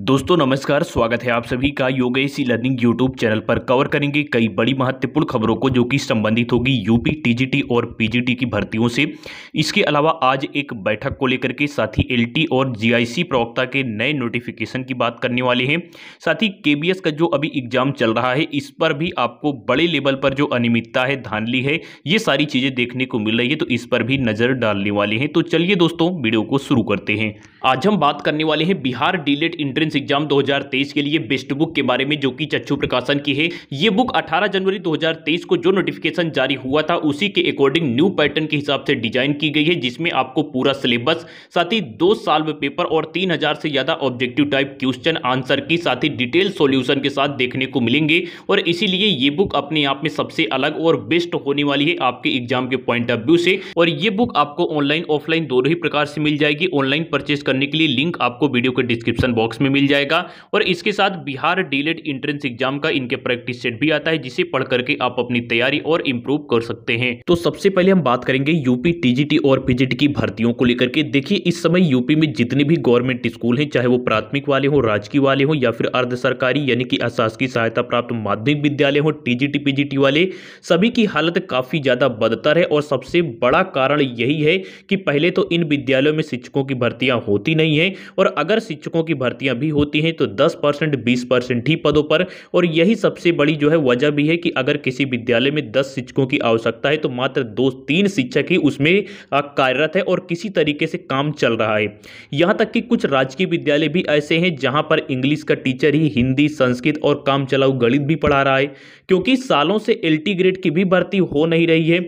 दोस्तों नमस्कार स्वागत है आप सभी का योगेश लर्निंग यूट्यूब चैनल पर कवर करेंगे कई बड़ी महत्वपूर्ण खबरों को जो कि संबंधित होगी यूपी टीजीटी और पीजीटी की भर्तियों से इसके अलावा आज एक बैठक को लेकर के साथ ही एलटी और जीआईसी प्रवक्ता के नए नोटिफिकेशन की बात करने वाले हैं साथ ही के का जो अभी एग्जाम चल रहा है इस पर भी आपको बड़े लेवल पर जो अनियमितता है धानली है ये सारी चीज़ें देखने को मिल रही है तो इस पर भी नज़र डालने वाले हैं तो चलिए दोस्तों वीडियो को शुरू करते हैं आज हम बात करने वाले हैं Bihar DElEd inter entrance exam 2023 के लिए बेस्ट बुक के बारे में जो कि चच्छू प्रकाशन की है ये बुक 18 जनवरी 2023 को जो नोटिफिकेशन जारी हुआ था उसी के अकॉर्डिंग न्यू पैटर्न के हिसाब से डिजाइन की गई है जिसमें आपको पूरा सिलेबस साथ ही दो साल में पेपर और तीन से ज़्यादा ऑब्जेक्टिव टाइप क्वेश्चन आंसर की साथ ही डिटेल सोल्यूशन के साथ देखने को मिलेंगे और इसीलिए ये बुक अपने आप में सबसे अलग और बेस्ट होने वाली है आपके एग्जाम के पॉइंट ऑफ व्यू से और ये बुक आपको ऑनलाइन ऑफलाइन दोनों ही प्रकार से मिल जाएगी ऑनलाइन परचेज करने के लिए लिंक आपको वीडियो के डिस्क्रिप्शन बॉक्स में मिल जाएगा और इसके साथ बिहार डीलेट इंट्रेंस एग्जाम का इनके प्रैक्टिस सेट भी आता है जिसे पढ़ करके आप अपनी तैयारी और इम्प्रूव कर सकते हैं तो सबसे पहले हम बात करेंगे यूपी टीजीटी और पीजीटी की भर्तियों को लेकर के देखिए इस समय यूपी में जितने भी गवर्नमेंट स्कूल हैं चाहे वो प्राथमिक वाले हों राजकीय वाले हों या फिर अर्ध सरकारी यानी कि अशासकीय सहायता प्राप्त माध्यमिक विद्यालय हों टीजीटी पीजीटी वाले सभी की हालत काफ़ी ज़्यादा बदतर है और सबसे बड़ा कारण यही है कि पहले तो इन विद्यालयों में शिक्षकों की भर्तियां होती नहीं है और अगर शिक्षकों की भर्तियां भी होती हैं तो दस परसेंट बीस परसेंट ही पदों पर और यही सबसे बड़ी जो है वजह भी है कि अगर किसी विद्यालय में दस शिक्षकों की आवश्यकता है तो मात्र दो तीन शिक्षक ही उसमें कार्यरत है और किसी तरीके से काम चल रहा है यहाँ तक कि कुछ राजकीय विद्यालय भी ऐसे हैं जहाँ पर इंग्लिश का टीचर ही हिंदी संस्कृत और काम चलाऊ गणित भी पढ़ा रहा है क्योंकि सालों से एल ग्रेड की भी भर्ती हो नहीं रही है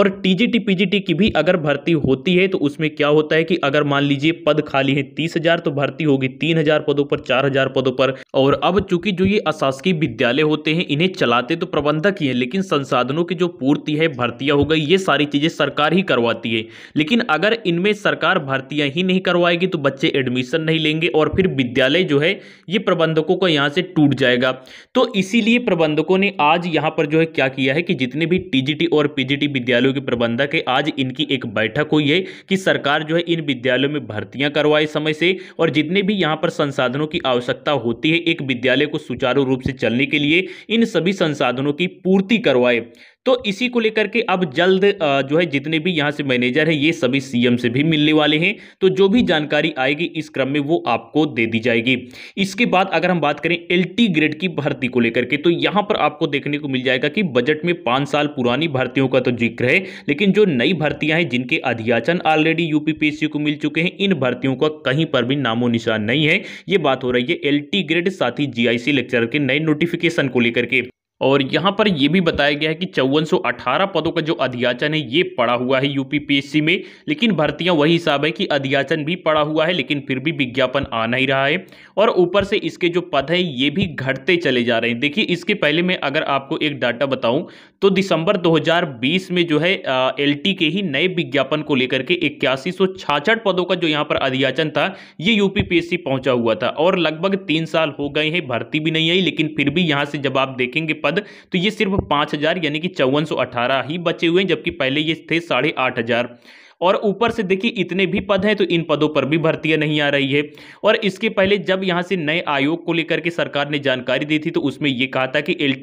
और टीजीटी पीजीटी की भी अगर भर्ती होती है तो उसमें क्या होता है कि अगर मान लीजिए पद खाली है तीस हजार तो भर्ती होगी तीन हजार पदों पदों पर चार हजार पदों पर और अब चूंकि जो ये अशासकीय विद्यालय होते हैं इन्हें चलाते तो प्रबंधक ही है लेकिन संसाधनों की जो पूर्ति है भर्तियां हो गई ये सारी चीज़ें सरकार ही करवाती है लेकिन अगर इनमें सरकार भर्तियां ही नहीं करवाएगी तो बच्चे एडमिशन नहीं लेंगे और फिर विद्यालय जो है ये प्रबंधकों का यहाँ से टूट जाएगा तो इसीलिए प्रबंधकों ने आज यहाँ पर जो है क्या किया है कि जितने भी टीजीटी और पीजीटी विद्यालयों के प्रबंधक है आज इनकी एक बैठक हुई है कि सरकार जो है इन विद्यालयों में भर्तियां करवाए समय से और जितने भी यहाँ पर संसाधन संसाधनों की आवश्यकता होती है एक विद्यालय को सुचारू रूप से चलने के लिए इन सभी संसाधनों की पूर्ति करवाए तो इसी को लेकर के अब जल्द जो है जितने भी यहाँ से मैनेजर हैं ये सभी सीएम से भी मिलने वाले हैं तो जो भी जानकारी आएगी इस क्रम में वो आपको दे दी जाएगी इसके बाद अगर हम बात करें एल ग्रेड की भर्ती को लेकर के तो यहाँ पर आपको देखने को मिल जाएगा कि बजट में पाँच साल पुरानी भर्तियों का तो जिक्र है लेकिन जो नई भर्तियाँ हैं जिनके अधियाचन ऑलरेडी यूपीपीएससी को मिल चुके हैं इन भर्तियों का कहीं पर भी नामो निशान नहीं है ये बात हो रही है एल ग्रेड साथ ही जी लेक्चर के नए नोटिफिकेशन को लेकर के और यहाँ पर यह भी बताया गया है कि चौवन पदों का जो अध्याचन है ये पड़ा हुआ है यूपीपीएससी में लेकिन भर्तियां वही हिसाब है कि अध्याचन भी पड़ा हुआ है लेकिन फिर भी विज्ञापन आ नहीं रहा है और ऊपर से इसके जो पद हैं ये भी घटते चले जा रहे हैं देखिए इसके पहले मैं अगर आपको एक डाटा बताऊँ तो दिसंबर दो में जो है एल के ही नए विज्ञापन को लेकर के इक्यासी पदों का जो यहाँ पर अध्याचन था ये यू पहुंचा हुआ था और लगभग तीन साल हो गए हैं भर्ती भी नहीं आई लेकिन फिर भी यहाँ से जब आप देखेंगे पद तो ये सिर्फ पाँच यानी कि चौवन ही बचे हुए हैं जबकि पहले ये थे साढ़े आठ हजार और ऊपर से देखिए इतने भी पद हैं तो इन पदों पर भी भर्तियां नहीं आ रही है और इसके पहले जब यहाँ से नए आयोग को लेकर के सरकार ने जानकारी दी थी तो उसमें यह कहा था कि एल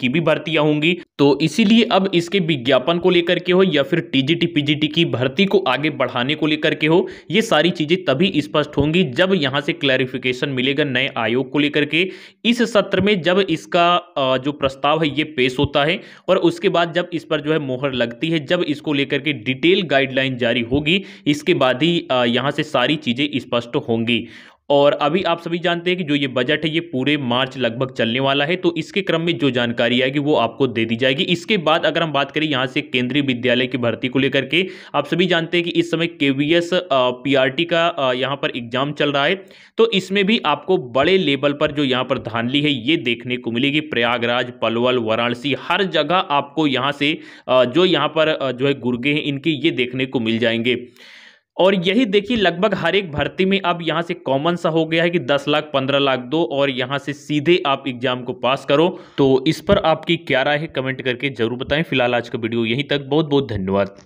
की भी भर्तियां होंगी तो इसीलिए अब इसके विज्ञापन को लेकर के हो या फिर टीजीटी पीजीटी की भर्ती को आगे बढ़ाने को लेकर के हो ये सारी चीजें तभी स्पष्ट होंगी जब यहाँ से क्लैरिफिकेशन मिलेगा नए आयोग को लेकर के इस सत्र में जब इसका जो प्रस्ताव है ये पेश होता है और उसके बाद जब इस पर जो है मोहर लगती है जब इसको लेकर के डिटेल गाइडलाइन गाइडलाइन जारी होगी इसके बाद ही यहाँ से सारी चीज़ें स्पष्ट होंगी और अभी आप सभी जानते हैं कि जो ये बजट है ये पूरे मार्च लगभग चलने वाला है तो इसके क्रम में जो जानकारी आएगी वो आपको दे दी जाएगी इसके बाद अगर हम बात करें यहाँ से केंद्रीय विद्यालय की भर्ती को लेकर के आप सभी जानते हैं कि इस समय के वी एस पी का यहाँ पर एग्जाम चल रहा है तो इसमें भी आपको बड़े लेवल पर जो यहाँ पर धानली है ये देखने को मिलेगी प्रयागराज पलवल वाराणसी हर जगह आपको यहाँ से जो यहाँ पर जो है गुर्गे हैं इनके ये देखने को मिल जाएंगे और यही देखिए लगभग हर एक भर्ती में अब यहाँ से कॉमन सा हो गया है कि 10 लाख 15 लाख दो और यहाँ से सीधे आप एग्जाम को पास करो तो इस पर आपकी क्या राय है कमेंट करके जरूर बताएं फिलहाल आज का वीडियो यहीं तक बहुत बहुत धन्यवाद